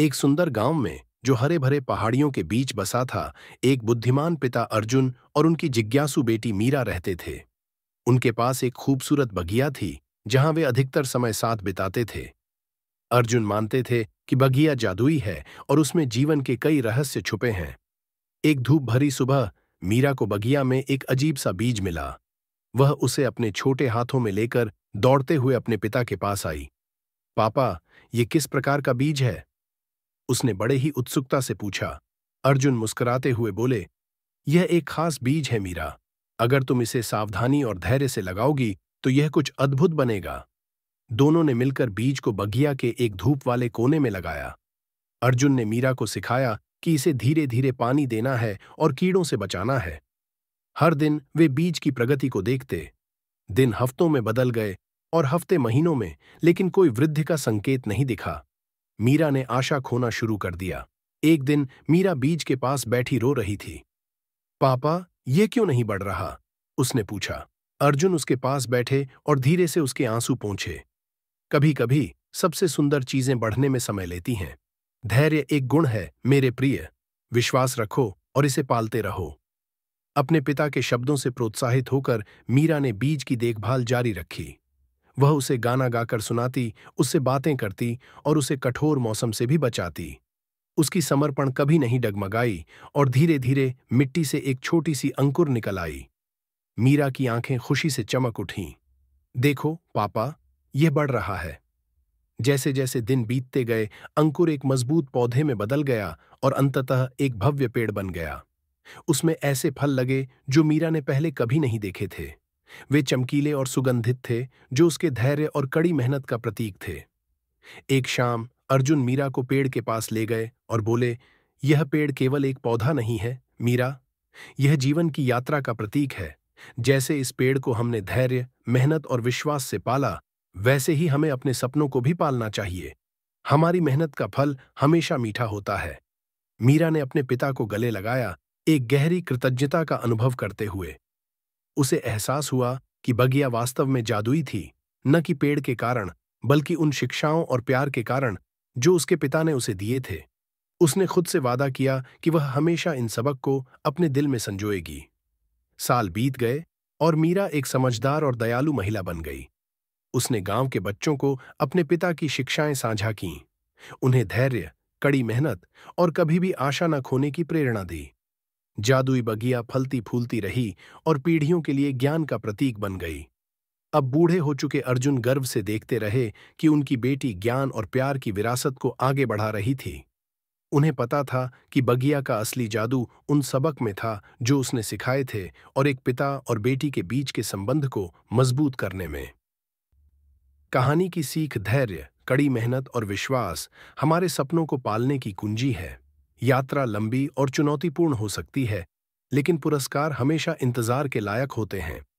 एक सुंदर गांव में जो हरे भरे पहाड़ियों के बीच बसा था एक बुद्धिमान पिता अर्जुन और उनकी जिज्ञासु बेटी मीरा रहते थे उनके पास एक खूबसूरत बगिया थी जहां वे अधिकतर समय साथ बिताते थे अर्जुन मानते थे कि बगिया जादुई है और उसमें जीवन के कई रहस्य छुपे हैं एक धूप भरी सुबह मीरा को बगिया में एक अजीब सा बीज मिला वह उसे अपने छोटे हाथों में लेकर दौड़ते हुए अपने पिता के पास आई पापा ये किस प्रकार का बीज है उसने बड़े ही उत्सुकता से पूछा अर्जुन मुस्कुराते हुए बोले यह एक खास बीज है मीरा अगर तुम इसे सावधानी और धैर्य से लगाओगी तो यह कुछ अद्भुत बनेगा दोनों ने मिलकर बीज को बगिया के एक धूप वाले कोने में लगाया अर्जुन ने मीरा को सिखाया कि इसे धीरे धीरे पानी देना है और कीड़ों से बचाना है हर दिन वे बीज की प्रगति को देखते दिन हफ्तों में बदल गए और हफ्ते महीनों में लेकिन कोई वृद्धि का संकेत नहीं दिखा मीरा ने आशा खोना शुरू कर दिया एक दिन मीरा बीज के पास बैठी रो रही थी पापा ये क्यों नहीं बढ़ रहा उसने पूछा अर्जुन उसके पास बैठे और धीरे से उसके आंसू पहुंचे कभी कभी सबसे सुंदर चीजें बढ़ने में समय लेती हैं धैर्य एक गुण है मेरे प्रिय विश्वास रखो और इसे पालते रहो अपने पिता के शब्दों से प्रोत्साहित होकर मीरा ने बीज की देखभाल जारी रखी वह उसे गाना गाकर सुनाती उससे बातें करती और उसे कठोर मौसम से भी बचाती उसकी समर्पण कभी नहीं डगमगाई और धीरे धीरे मिट्टी से एक छोटी सी अंकुर निकल आई मीरा की आंखें खुशी से चमक उठीं देखो पापा यह बढ़ रहा है जैसे जैसे दिन बीतते गए अंकुर एक मजबूत पौधे में बदल गया और अंततः एक भव्य पेड़ बन गया उसमें ऐसे फल लगे जो मीरा ने पहले कभी नहीं देखे थे वे चमकीले और सुगंधित थे जो उसके धैर्य और कड़ी मेहनत का प्रतीक थे एक शाम अर्जुन मीरा को पेड़ के पास ले गए और बोले यह पेड़ केवल एक पौधा नहीं है मीरा यह जीवन की यात्रा का प्रतीक है जैसे इस पेड़ को हमने धैर्य मेहनत और विश्वास से पाला वैसे ही हमें अपने सपनों को भी पालना चाहिए हमारी मेहनत का फल हमेशा मीठा होता है मीरा ने अपने पिता को गले लगाया एक गहरी कृतज्ञता का अनुभव करते हुए उसे एहसास हुआ कि बगिया वास्तव में जादुई थी न कि पेड़ के कारण बल्कि उन शिक्षाओं और प्यार के कारण जो उसके पिता ने उसे दिए थे उसने खुद से वादा किया कि वह हमेशा इन सबक को अपने दिल में संजोएगी साल बीत गए और मीरा एक समझदार और दयालु महिला बन गई उसने गांव के बच्चों को अपने पिता की शिक्षाएं साझा कीं उन्हें धैर्य कड़ी मेहनत और कभी भी आशा न खोने की प्रेरणा दी जादुई बगिया फलती फूलती रही और पीढ़ियों के लिए ज्ञान का प्रतीक बन गई अब बूढ़े हो चुके अर्जुन गर्व से देखते रहे कि उनकी बेटी ज्ञान और प्यार की विरासत को आगे बढ़ा रही थी उन्हें पता था कि बगिया का असली जादू उन सबक में था जो उसने सिखाए थे और एक पिता और बेटी के बीच के संबंध को मजबूत करने में कहानी की सीख धैर्य कड़ी मेहनत और विश्वास हमारे सपनों को पालने की कुंजी है यात्रा लंबी और चुनौतीपूर्ण हो सकती है लेकिन पुरस्कार हमेशा इंतजार के लायक होते हैं